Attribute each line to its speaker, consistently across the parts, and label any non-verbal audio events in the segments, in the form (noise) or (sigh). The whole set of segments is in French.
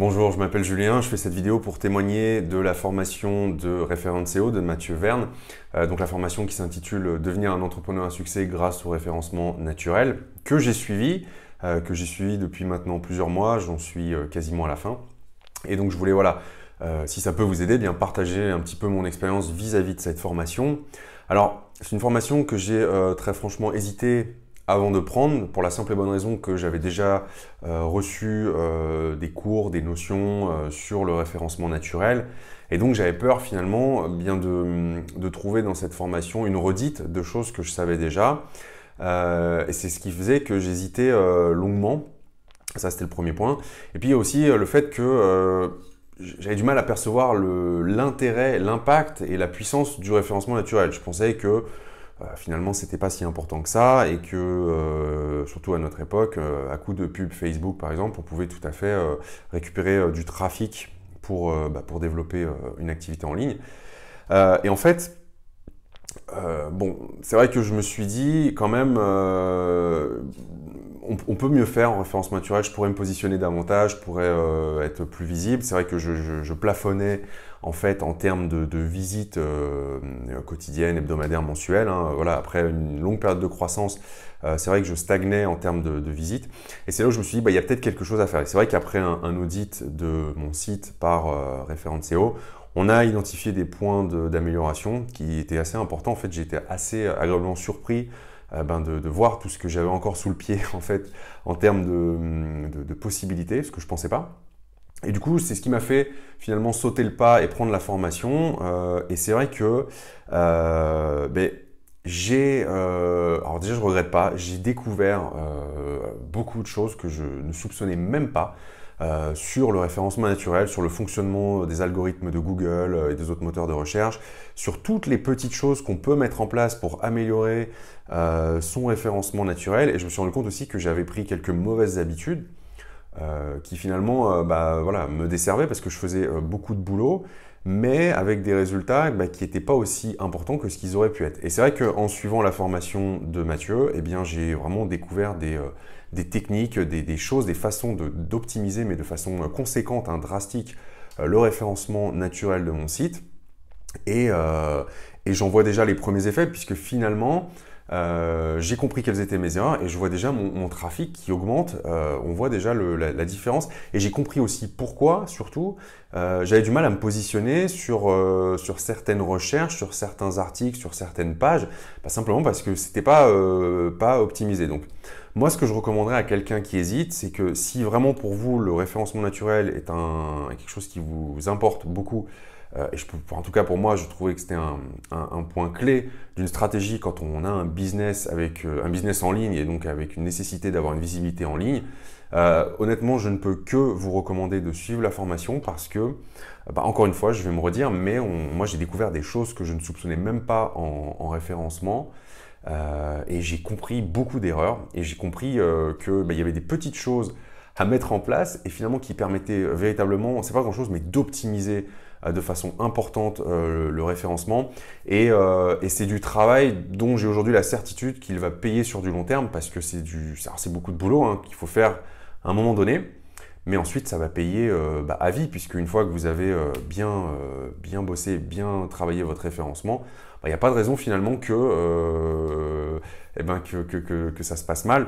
Speaker 1: Bonjour, je m'appelle Julien, je fais cette vidéo pour témoigner de la formation de référent SEO e de Mathieu Verne, euh, donc la formation qui s'intitule Devenir un entrepreneur à succès grâce au référencement naturel, que j'ai suivi, euh, que j'ai suivi depuis maintenant plusieurs mois, j'en suis euh, quasiment à la fin. Et donc je voulais, voilà, si ça peut vous aider, bien partager un petit peu mon expérience vis-à-vis de cette formation. Alors, c'est une formation que j'ai très franchement hésité avant de prendre, pour la simple et bonne raison que j'avais déjà euh, reçu euh, des cours, des notions euh, sur le référencement naturel. Et donc j'avais peur finalement bien de, de, trouver dans cette formation une redite de choses que je savais déjà. et c'est ce qui faisait que j'hésitais longuement. Ça c'était le premier point. Et puis aussi le fait que j'avais du mal à percevoir l'intérêt, l'impact et la puissance du référencement naturel. Je pensais que euh, finalement, c'était pas si important que ça et que, euh, surtout à notre époque, euh, à coup de pub Facebook par exemple, on pouvait tout à fait récupérer du trafic pour, bah, pour développer une activité en ligne. et en fait, bon, c'est vrai que je me suis dit quand même, on, peut mieux faire en référence naturelle. Je pourrais me positionner davantage, je pourrais euh, être plus visible. C'est vrai que je, plafonnais en fait en termes de, visites euh, quotidiennes, hebdomadaires, mensuelles. Hein. Voilà, après une longue période de croissance, euh, c'est vrai que je stagnais en termes de, visite visites. Et c'est là où je me suis dit, bah, il y a peut-être quelque chose à faire. C'est vrai qu'après un, audit de mon site par référent SEO, on a identifié des points d'amélioration qui étaient assez importants. En fait, j'étais assez agréablement surpris eh ben, de, voir tout ce que j'avais encore sous le pied (laughs) en fait en termes de, possibilités, ce que je pensais pas. Et du coup, c'est ce qui m'a fait finalement sauter le pas et prendre la formation. Euh, et c'est vrai que euh, ben, j'ai, euh, alors déjà je regrette pas, j'ai découvert beaucoup de choses que je ne soupçonnais même pas. Euh, sur le référencement naturel, sur le fonctionnement des algorithmes de Google euh, et des autres moteurs de recherche, sur toutes les petites choses qu'on peut mettre en place pour améliorer euh, son référencement naturel. Et je me suis rendu compte aussi que j'avais pris quelques mauvaises habitudes euh, qui finalement euh, bah, voilà, me desservait parce que je faisais euh, beaucoup de boulot mais avec des résultats bah, qui n'étaient pas aussi importants que ce qu'ils auraient pu être. Et c'est vrai qu'en suivant la formation de Mathieu, eh j'ai vraiment découvert des, techniques, des, choses, des façons d'optimiser, mais de façon conséquente, hein, drastique, le référencement naturel de mon site. et j'en vois déjà les premiers effets, puisque finalement, euh, j'ai compris quelles étaient mes erreurs et je vois déjà mon, trafic qui augmente. Euh, on voit déjà la, différence et j'ai compris aussi pourquoi, surtout, euh, j'avais du mal à me positionner sur, sur certaines recherches, sur certains articles, sur certaines pages, pas simplement parce que c'était pas pas optimisé. Donc moi, ce que je recommanderais à quelqu'un qui hésite, c'est que si vraiment pour vous le référencement naturel est un quelque chose qui vous importe beaucoup euh, en tout cas pour moi, je trouvais que c'était un, point clé d'une stratégie quand on a un business avec euh, un business en ligne et donc avec une nécessité d'avoir une visibilité en ligne. Euh, honnêtement, je ne peux que vous recommander de suivre la formation parce que, bah, encore une fois, je vais me redire, mais moi j'ai découvert des choses que je ne soupçonnais même pas en, référencement. et j'ai compris beaucoup d'erreurs et j'ai compris qu'il bah, y avait des petites choses à mettre en place et finalement qui permettait euh, véritablement, c'est pas grand chose, mais d'optimiser euh, de façon importante euh, le référencement. Et, c'est du travail dont j'ai aujourd'hui la certitude qu'il va payer sur du long terme parce que c'est du, c'est beaucoup de boulot hein, qu'il faut faire à un moment donné. Mais ensuite, ça va payer bah, à vie puisque une fois que vous avez bien, bien bossé, bien travaillé votre référencement, bah, il n'y a pas de raison finalement que, eh ben, que, que, que ça se passe mal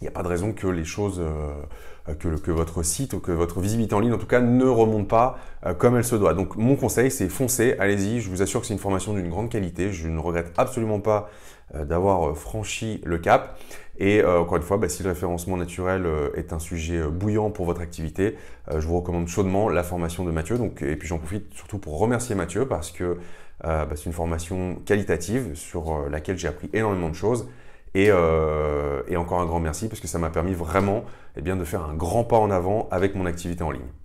Speaker 1: il n'y a pas de raison que les choses, euh, que, votre site ou que votre visibilité en ligne, en tout cas, ne remonte pas euh, comme elle se doit. Donc, mon conseil, c'est foncez, allez-y. Je vous assure que c'est une formation d'une grande qualité. Je ne regrette absolument pas euh, d'avoir franchi le cap. Et encore une fois, bah, si le référencement naturel est un sujet bouillant pour votre activité, je vous recommande chaudement la formation de Mathieu. Donc, et puis, j'en profite surtout pour remercier Mathieu parce que bah, c'est une formation qualitative sur laquelle j'ai appris énormément de choses. Euh, et, encore un grand merci parce que ça m'a permis vraiment eh bien, de faire un grand pas en avant avec mon activité en ligne.